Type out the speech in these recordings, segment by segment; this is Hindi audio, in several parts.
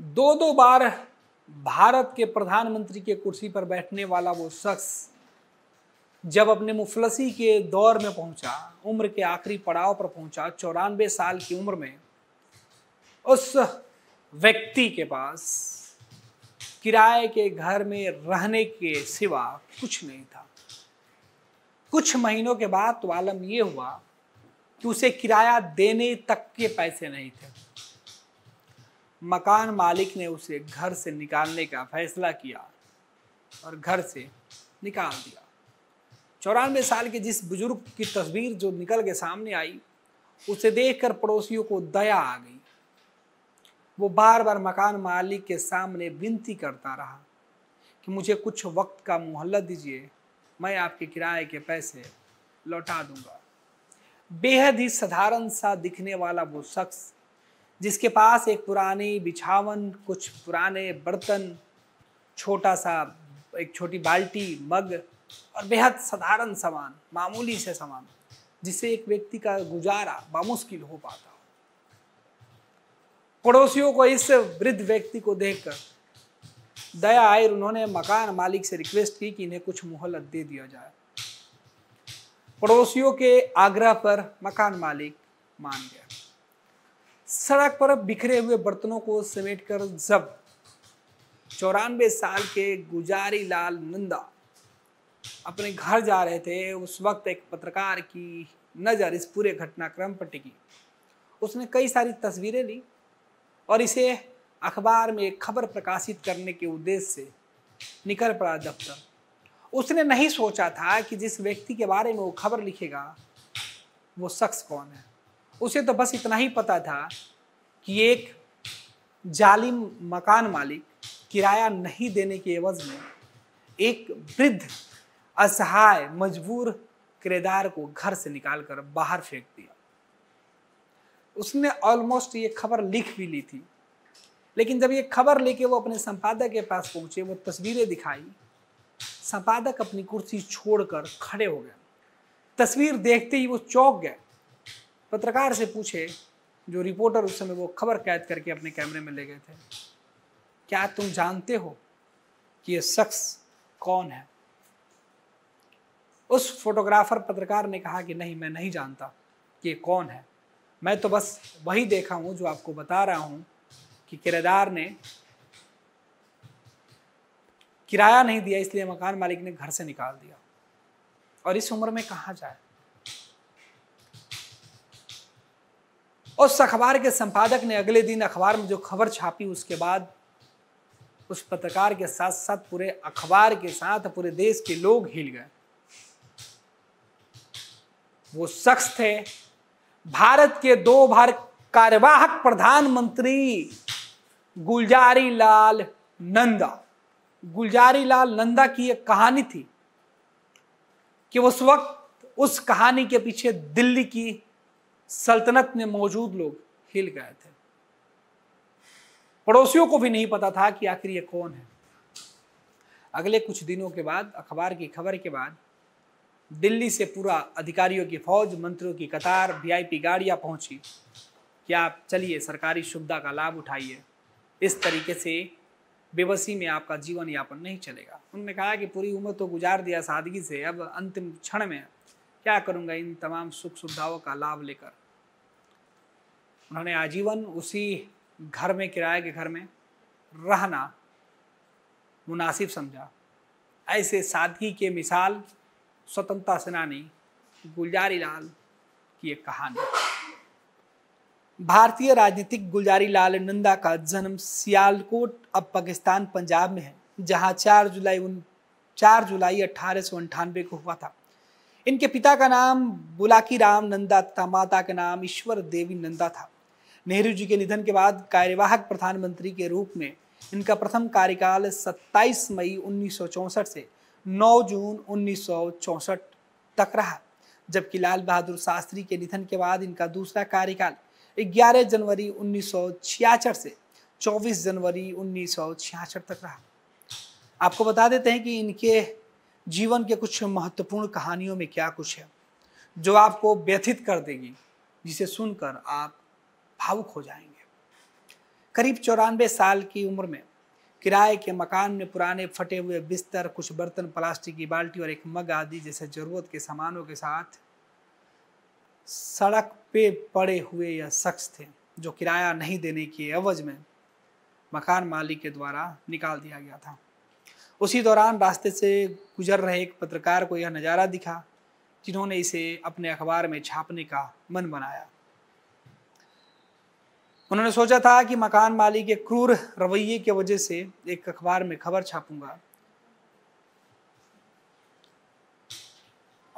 दो दो बार भारत के प्रधानमंत्री के कुर्सी पर बैठने वाला वो शख्स जब अपने मुफलसी के दौर में पहुंचा उम्र के आखिरी पड़ाव पर पहुंचा चौरानवे साल की उम्र में उस व्यक्ति के पास किराए के घर में रहने के सिवा कुछ नहीं था कुछ महीनों के बाद तो आलम यह हुआ कि उसे किराया देने तक के पैसे नहीं थे मकान मालिक ने उसे घर से निकालने का फैसला किया और घर से निकाल दिया चौरानवे साल के जिस बुजुर्ग की तस्वीर जो निकल के सामने आई उसे देखकर पड़ोसियों को दया आ गई वो बार बार मकान मालिक के सामने विनती करता रहा कि मुझे कुछ वक्त का मोहल्ला दीजिए मैं आपके किराए के पैसे लौटा दूंगा बेहद ही साधारण सा दिखने वाला वो शख्स जिसके पास एक पुरानी बिछावन कुछ पुराने बर्तन छोटा सा एक छोटी बाल्टी मग और बेहद साधारण सामान मामूली से सामान जिससे एक व्यक्ति का गुजारा बामुश्किल हो पाता हो पड़ोसियों को इस वृद्ध व्यक्ति को देखकर दया आई उन्होंने मकान मालिक से रिक्वेस्ट की कि इन्हें कुछ मोहलत दे दिया जाए पड़ोसियों के आग्रह पर मकान मालिक मान गया सड़क पर बिखरे हुए बर्तनों को समेट कर जब चौरानवे साल के गुजारी लाल नंदा अपने घर जा रहे थे उस वक्त एक पत्रकार की नज़र इस पूरे घटनाक्रम पर टिकी उसने कई सारी तस्वीरें ली और इसे अखबार में एक खबर प्रकाशित करने के उद्देश्य से निकल पड़ा दफ्तर उसने नहीं सोचा था कि जिस व्यक्ति के बारे में वो खबर लिखेगा वो शख्स कौन है उसे तो बस इतना ही पता था कि एक जालिम मकान मालिक किराया नहीं देने के एवज में एक वृद्ध असहाय मजबूर किरदार को घर से निकाल कर बाहर फेंक दिया उसने ऑलमोस्ट ये खबर लिख भी ली थी लेकिन जब ये खबर लेके वो अपने संपादक के पास पहुंचे वो तस्वीरें दिखाई संपादक अपनी कुर्सी छोड़कर खड़े हो गए तस्वीर देखते ही वो चौंक गए पत्रकार से पूछे जो रिपोर्टर उस समय वो खबर कैद करके अपने कैमरे में ले गए थे क्या तुम जानते हो कि ये शख्स कौन है उस फोटोग्राफर पत्रकार ने कहा कि नहीं मैं नहीं जानता कि ये कौन है मैं तो बस वही देखा हूँ जो आपको बता रहा हूँ कि किरदार ने किराया नहीं दिया इसलिए मकान मालिक ने घर से निकाल दिया और इस उम्र में कहाँ जाए उस अखबार के संपादक ने अगले दिन अखबार में जो खबर छापी उसके बाद उस पत्रकार के साथ साथ पूरे अखबार के साथ पूरे देश के लोग हिल गए वो शख्स थे भारत के दो बार कार्यवाहक प्रधानमंत्री गुलजारी लाल नंदा गुलजारी लाल नंदा की एक कहानी थी कि उस वक्त उस कहानी के पीछे दिल्ली की सल्तनत में मौजूद लोग हिल गए थे पड़ोसियों को भी नहीं पता था कि आखिर ये कौन है अगले कुछ दिनों के बाद अखबार की खबर के बाद दिल्ली से पूरा अधिकारियों की फौज मंत्रियों की कतार वीआईपी गाड़ियां पहुंची कि आप चलिए सरकारी सुविधा का लाभ उठाइए इस तरीके से बेबसी में आपका जीवन यापन नहीं चलेगा उन्होंने कहा कि पूरी उम्र तो गुजार दिया सादगी से अब अंतिम क्षण में क्या करूँगा इन तमाम सुख सुविधाओं का लाभ लेकर उन्होंने आजीवन उसी घर में किराए के घर में रहना मुनासिब समझा ऐसे सादगी के मिसाल स्वतंत्रता सेनानी गुलजारी लाल की एक कहानी भारतीय राजनीतिक गुलजारी लाल नंदा का जन्म सियालकोट अब पाकिस्तान पंजाब में है जहां 4 जुलाई उन चार जुलाई अठारह को हुआ था इनके पिता का नाम बुलाकी राम नंदा तथा माता का नाम ईश्वर देवी नंदा था नेहरू जी के निधन के बाद कार्यवाहक प्रधानमंत्री के रूप में इनका प्रथम कार्यकाल 27 मई उन्नीस से 9 जून उन्नीस तक रहा जबकि लाल बहादुर शास्त्री के निधन के बाद इनका दूसरा कार्यकाल 11 जनवरी उन्नीस से 24 जनवरी उन्नीस तक रहा आपको बता देते हैं कि इनके जीवन के कुछ महत्वपूर्ण कहानियों में क्या कुछ है जो आपको व्यथित कर देगी जिसे सुनकर आप भावुक हो जाएंगे करीब चौरानवे साल की उम्र में किराए के मकान में पुराने फटे हुए बिस्तर कुछ बर्तन प्लास्टिक की बाल्टी और एक मग आदि जैसे ज़रूरत के सामानों के साथ सड़क पे पड़े हुए यह शख्स थे जो किराया नहीं देने के अवज में मकान मालिक के द्वारा निकाल दिया गया था उसी दौरान रास्ते से गुजर रहे एक पत्रकार को यह नज़ारा दिखा जिन्होंने इसे अपने अखबार में छापने का मन बनाया उन्होंने सोचा था कि मकान मालिक के क्रूर रवैये की वजह से एक अखबार में खबर छापूंगा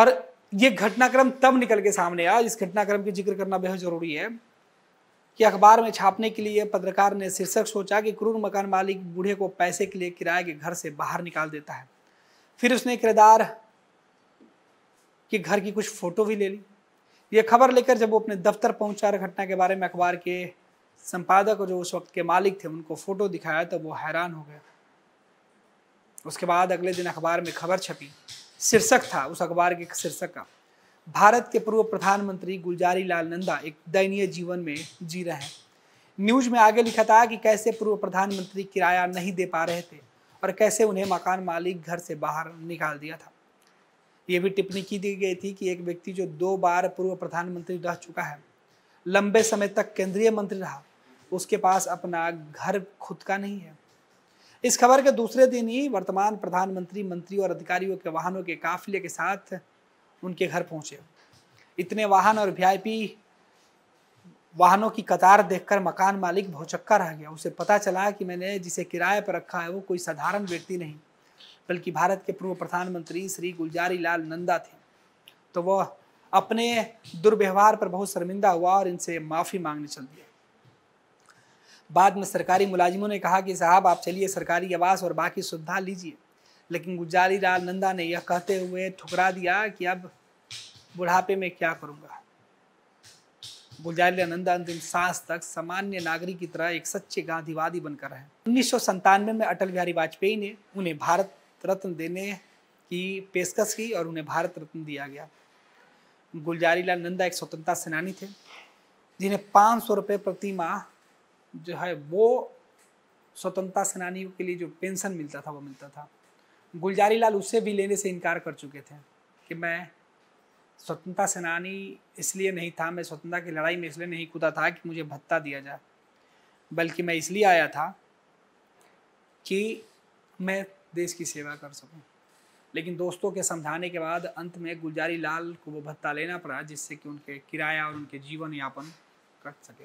और ये घटनाक्रम तब निकल के सामने आया इस घटनाक्रम की जिक्र करना बेहद जरूरी है कि अखबार में छापने के लिए पत्रकार ने शीर्षक सोचा कि क्रूर मकान मालिक बूढ़े को पैसे के लिए किराए के घर से बाहर निकाल देता है फिर उसने किरदार के घर की कुछ फोटो भी ले ली ये खबर लेकर जब वो अपने दफ्तर पहुंचा और घटना के बारे में अखबार के संपादक जो उस वक्त के मालिक थे उनको फोटो दिखाया तो वो हैरान हो गया उसके बाद अगले दिन अखबार में खबर छपी शीर्षक था उस अखबार के शीर्षक का भारत के पूर्व प्रधानमंत्री गुलजारी लाल नंदा एक दयनीय जीवन में जी रहे हैं न्यूज में आगे लिखा था कि कैसे पूर्व प्रधानमंत्री किराया नहीं दे पा रहे थे और कैसे उन्हें मकान मालिक घर से बाहर निकाल दिया था ये भी टिप्पणी की दी गई थी कि एक व्यक्ति जो दो बार पूर्व प्रधानमंत्री रह चुका है लंबे समय तक केंद्रीय मंत्री रहा उसके पास अपना घर खुद का नहीं है इस खबर के दूसरे दिन ही वर्तमान प्रधानमंत्री मंत्री और अधिकारियों के वाहनों के काफिले के साथ उनके घर पहुंचे इतने वाहन और वीआईपी वाहनों की कतार देखकर मकान मालिक भौचक्का रह गया उसे पता चला कि मैंने जिसे किराए पर रखा है वो कोई साधारण व्यक्ति नहीं बल्कि भारत के पूर्व प्रधानमंत्री श्री गुलजारी लाल नंदा थे तो वह अपने दुर्व्यवहार पर बहुत शर्मिंदा हुआ और इनसे माफ़ी मांगने चल दिया बाद में सरकारी मुलाजिमों ने कहा कि साहब आप चलिए सरकारी आवास और बाकी सुविधा लीजिए लेकिन गुजारी लाल नंदा ने यह कहते हुए ठुकरा दिया कि अब बुढ़ापे में क्या करूँगा गुलजारी नंदा अंतिम सांस तक सामान्य नागरिक की तरह एक सच्चे गांधीवादी बनकर रहे उन्नीस में अटल बिहारी वाजपेयी ने उन्हें भारत रत्न देने की पेशकश की और उन्हें भारत रत्न दिया गया गुलजारी लाल नंदा एक स्वतंत्रता सेनानी थे जिन्हें पाँच सौ रुपये प्रति माह जो है वो स्वतंत्रता सेनानियों के लिए जो पेंशन मिलता था वो मिलता था गुलजारी लाल उससे भी लेने से इनकार कर चुके थे कि मैं स्वतंत्रता सेनानी इसलिए नहीं था मैं स्वतंत्रता की लड़ाई में इसलिए नहीं कूदा था कि मुझे भत्ता दिया जाए बल्कि मैं इसलिए आया था कि मैं देश की सेवा कर सकूं लेकिन दोस्तों के समझाने के बाद अंत में गुलजारी लाल को वो भत्ता लेना पड़ा जिससे कि उनके किराया और उनके जीवन यापन कट सके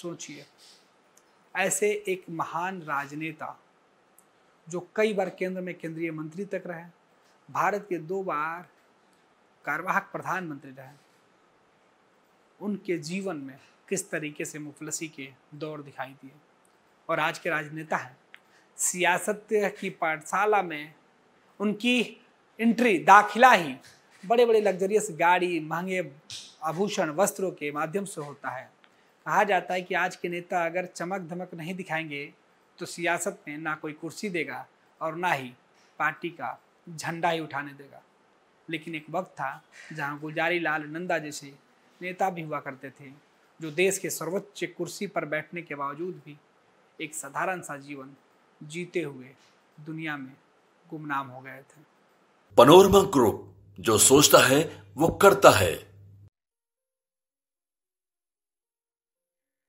सोचिए ऐसे एक महान राजनेता जो कई बार केंद्र में केंद्रीय मंत्री तक रहे भारत के दो बार कार्यवाहक प्रधानमंत्री रहे उनके जीवन में किस तरीके से मुफलसी के दौर दिखाई दिए और आज के राजनेता हैं सियासत की पाठशाला में उनकी एंट्री दाखिला ही बड़े बड़े लग्जरियस गाड़ी महंगे आभूषण वस्त्रों के माध्यम से होता है कहा जाता है कि आज के नेता अगर चमक धमक नहीं दिखाएंगे तो सियासत में ना कोई कुर्सी देगा और ना ही पार्टी का झंडा ही उठाने देगा लेकिन एक वक्त था जहां गुलजारी लाल नंदा जैसे नेता भी हुआ करते थे जो देश के सर्वोच्च कुर्सी पर बैठने के बावजूद भी एक साधारण सा जीवन जीते हुए दुनिया में गुमनाम हो गए थे पनोरमा ग्रुप जो सोचता है वो करता है